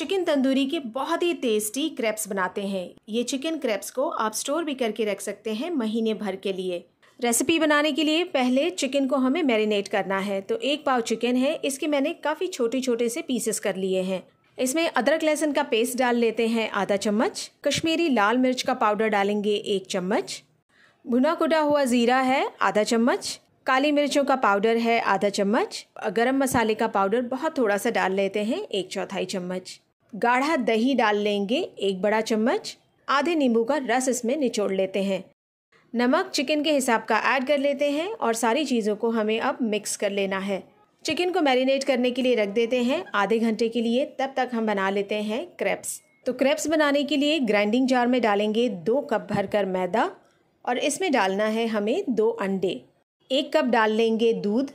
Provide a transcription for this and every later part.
chicken tandoori के बहुत ही tasty crabs बनाते हैं ये चिकन क्रेप्स को आप स्टोर भी करके रख सकते हैं महीने भर के लिए रेसिपी बनाने के लिए पहले चिकन को हमें मैरिनेट करना है तो एक पाव चिकन है इसके मैंने काफ़ी छोटे छोटे से पीसेस कर लिए हैं इसमें अदरक लहसुन का पेस्ट डाल लेते हैं आधा चम्मच कश्मीरी लाल मिर्च का पाउडर डालेंगे एक चम्मच भुना कुटा हुआ ज़ीरा है आधा चम्मच काली मिर्चों का पाउडर है आधा चम्मच गरम मसाले का पाउडर बहुत थोड़ा सा डाल लेते हैं एक चौथाई चम्मच गाढ़ा दही डाल लेंगे एक बड़ा चम्मच आधे नींबू का रस इसमें निचोड़ लेते हैं नमक चिकन के हिसाब का ऐड कर लेते हैं और सारी चीज़ों को हमें अब मिक्स कर लेना है चिकन को मैरिनेट करने के लिए रख देते हैं आधे घंटे के लिए तब तक हम बना लेते हैं क्रेप्स तो क्रेप्स बनाने के लिए ग्राइंडिंग जार में डालेंगे दो कप भरकर मैदा और इसमें डालना है हमें दो अंडे एक कप डाल लेंगे दूध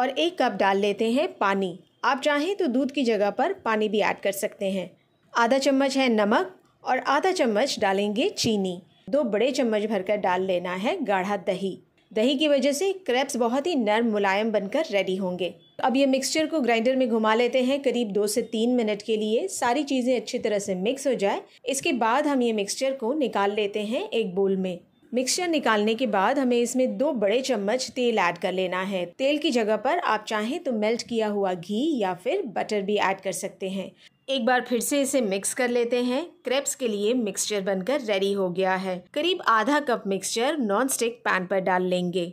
और एक कप डाल लेते हैं पानी आप चाहें तो दूध की जगह पर पानी भी ऐड कर सकते हैं आधा चम्मच है नमक और आधा चम्मच डालेंगे चीनी दो बड़े चम्मच भरकर डाल लेना है गाढ़ा दही दही की वजह से क्रेप्स बहुत ही नरम मुलायम बनकर रेडी होंगे अब ये मिक्सचर को ग्राइंडर में घुमा लेते हैं करीब दो से तीन मिनट के लिए सारी चीज़ें अच्छी तरह से मिक्स हो जाए इसके बाद हम ये मिक्सचर को निकाल लेते हैं एक बोल में मिक्सचर निकालने के बाद हमें इसमें दो बड़े चम्मच तेल ऐड कर लेना है तेल की जगह पर आप चाहें तो मेल्ट किया हुआ घी या फिर बटर भी ऐड कर सकते हैं एक बार फिर से इसे मिक्स कर लेते हैं क्रेप्स के लिए मिक्सचर बनकर रेडी हो गया है करीब आधा cup mixture non stick pan पर डाल लेंगे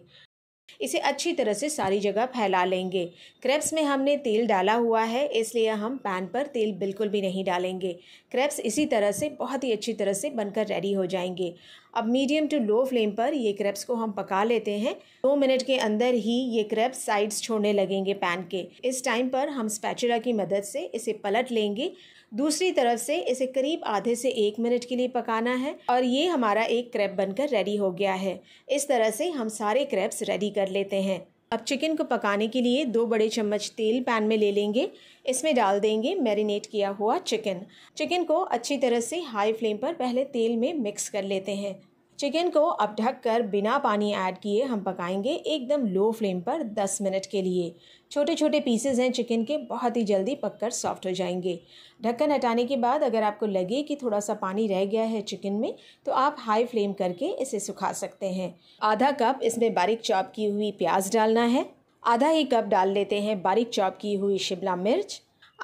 इसे अच्छी तरह से सारी जगह फैला लेंगे क्रेप्स में हमने तेल डाला हुआ है इसलिए हम पैन पर तेल बिल्कुल भी नहीं डालेंगे क्रेप्स इसी तरह से बहुत ही अच्छी तरह से बनकर रेडी हो जाएंगे अब मीडियम टू लो फ्लेम पर ये क्रेप्स को हम पका लेते हैं दो मिनट के अंदर ही ये क्रेप्स साइड्स छोड़ने लगेंगे पैन के इस टाइम पर हम स्पैचुला की मदद से इसे पलट लेंगे दूसरी तरफ से इसे करीब आधे से एक मिनट के लिए पकाना है और ये हमारा एक क्रेप बनकर रेडी हो गया है इस तरह से हम सारे क्रेप्स रेडी कर लेते हैं अब चिकन को पकाने के लिए दो बड़े चम्मच तेल पैन में ले लेंगे इसमें डाल देंगे मैरिनेट किया हुआ चिकन चिकन को अच्छी तरह से हाई फ्लेम पर पहले तेल में मिक्स कर लेते हैं चिकन को अब ढक कर बिना पानी ऐड किए हम पकाएंगे एकदम लो फ्लेम पर 10 मिनट के लिए छोटे छोटे पीसेज हैं चिकन के बहुत ही जल्दी पककर सॉफ्ट हो जाएंगे ढक्कन हटाने के बाद अगर आपको लगे कि थोड़ा सा पानी रह गया है चिकन में तो आप हाई फ्लेम करके इसे सुखा सकते हैं आधा कप इसमें बारीक चॉप की हुई प्याज डालना है आधा ही कप डाल लेते हैं बारीक चॉप की हुई शिमला मिर्च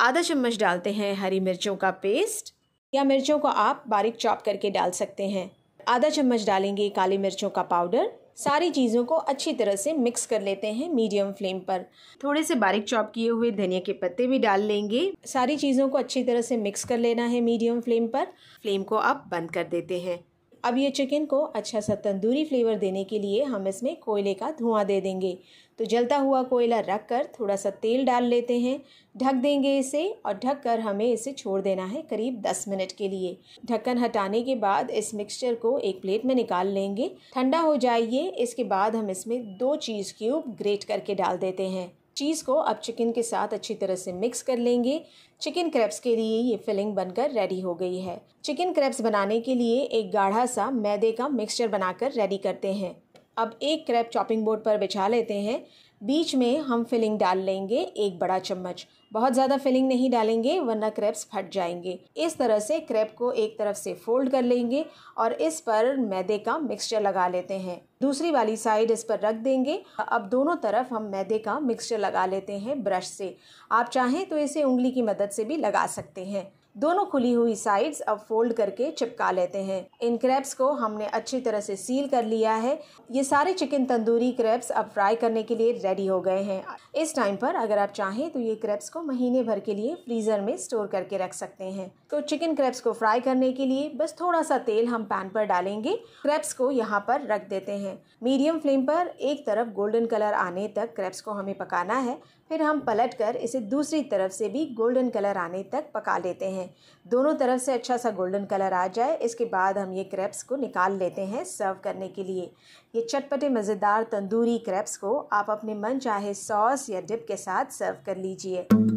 आधा चम्मच डालते हैं हरी मिर्चों का पेस्ट या मिर्चों को आप बारीक चॉप करके डाल सकते हैं आधा चम्मच डालेंगे काली मिर्चों का पाउडर सारी चीज़ों को अच्छी तरह से मिक्स कर लेते हैं मीडियम फ्लेम पर थोड़े से बारीक चॉप किए हुए धनिया के पत्ते भी डाल लेंगे सारी चीज़ों को अच्छी तरह से मिक्स कर लेना है मीडियम फ्लेम पर फ्लेम को आप बंद कर देते हैं अब ये चिकन को अच्छा सा तंदूरी फ्लेवर देने के लिए हम इसमें कोयले का धुआं दे देंगे तो जलता हुआ कोयला रख कर थोड़ा सा तेल डाल लेते हैं ढक देंगे इसे और ढक कर हमें इसे छोड़ देना है करीब 10 मिनट के लिए ढक्कन हटाने के बाद इस मिक्सचर को एक प्लेट में निकाल लेंगे ठंडा हो जाइए इसके बाद हम इसमें दो चीज़ क्यूब ग्रेट करके डाल देते हैं चीज़ को अब चिकन के साथ अच्छी तरह से मिक्स कर लेंगे चिकन क्रेप्स के लिए ये फिलिंग बनकर रेडी हो गई है चिकन क्रेप्स बनाने के लिए एक गाढ़ा सा मैदे का मिक्सचर बनाकर रेडी करते हैं अब एक क्रेप चॉपिंग बोर्ड पर बिछा लेते हैं बीच में हम फिलिंग डाल लेंगे एक बड़ा चम्मच बहुत ज़्यादा फिलिंग नहीं डालेंगे वरना क्रेप्स फट जाएंगे इस तरह से क्रेप को एक तरफ से फोल्ड कर लेंगे और इस पर मैदे का मिक्सचर लगा लेते हैं दूसरी वाली साइड इस पर रख देंगे अब दोनों तरफ हम मैदे का मिक्सचर लगा लेते हैं ब्रश से आप चाहें तो इसे उंगली की मदद से भी लगा सकते हैं दोनों खुली हुई साइड्स अब फोल्ड करके चिपका लेते हैं इन क्रेप्स को हमने अच्छी तरह से सील कर लिया है ये सारे चिकन तंदूरी क्रेप्स अब फ्राई करने के लिए रेडी हो गए हैं इस टाइम पर अगर आप चाहें तो ये क्रेप्स को महीने भर के लिए फ्रीज़र में स्टोर करके रख सकते हैं तो चिकन क्रेप्स को फ्राई करने के लिए बस थोड़ा सा तेल हम पैन पर डालेंगे क्रेप्स को यहाँ पर रख देते हैं मीडियम फ्लेम पर एक तरफ गोल्डन कलर आने तक क्रेप्स को हमें पकाना है फिर हम पलटकर इसे दूसरी तरफ से भी गोल्डन कलर आने तक पका लेते हैं दोनों तरफ से अच्छा सा गोल्डन कलर आ जाए इसके बाद हम ये क्रैप्स को निकाल लेते हैं सर्व करने के लिए ये चटपटे मज़ेदार तंदूरी क्रैप्स को आप अपने मन चाहे सॉस या डिप के साथ सर्व कर लीजिए